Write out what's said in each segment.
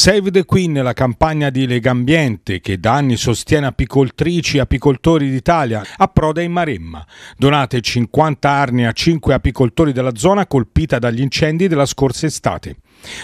Save the Queen, la campagna di Legambiente che da anni sostiene apicoltrici e apicoltori d'Italia, approda in Maremma. Donate 50 arnie a 5 apicoltori della zona colpita dagli incendi della scorsa estate.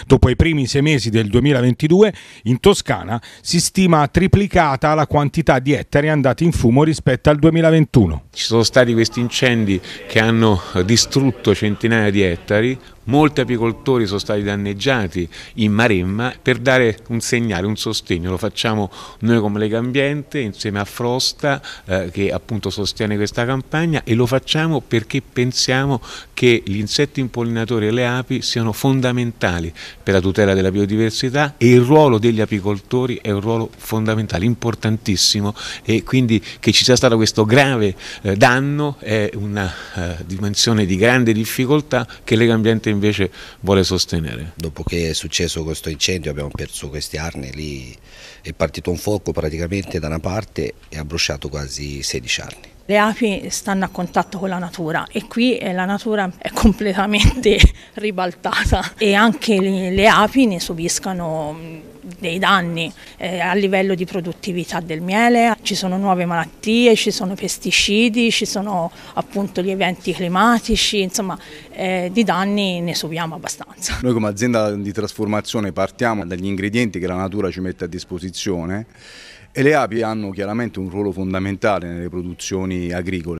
Dopo i primi sei mesi del 2022, in Toscana si stima triplicata la quantità di ettari andati in fumo rispetto al 2021. Ci sono stati questi incendi che hanno distrutto centinaia di ettari, molti apicoltori sono stati danneggiati in Maremma per dare un segnale, un sostegno, lo facciamo noi come Lega Ambiente insieme a Frosta eh, che appunto sostiene questa campagna e lo facciamo perché pensiamo che gli insetti impollinatori e le api siano fondamentali ambientali per la tutela della biodiversità e il ruolo degli apicoltori è un ruolo fondamentale, importantissimo e quindi che ci sia stato questo grave eh, danno è una eh, dimensione di grande difficoltà che Lega Ambiente invece vuole sostenere. Dopo che è successo questo incendio abbiamo perso questi arni, lì è partito un fuoco praticamente da una parte e ha bruciato quasi 16 anni le api stanno a contatto con la natura e qui eh, la natura è completamente ribaltata e anche le, le api ne subiscano mm, dei danni eh, a livello di produttività del miele, ci sono nuove malattie, ci sono pesticidi, ci sono appunto gli eventi climatici, insomma eh, di danni ne subiamo abbastanza. Noi come azienda di trasformazione partiamo dagli ingredienti che la natura ci mette a disposizione e le api hanno chiaramente un ruolo fondamentale nelle produzioni agricole.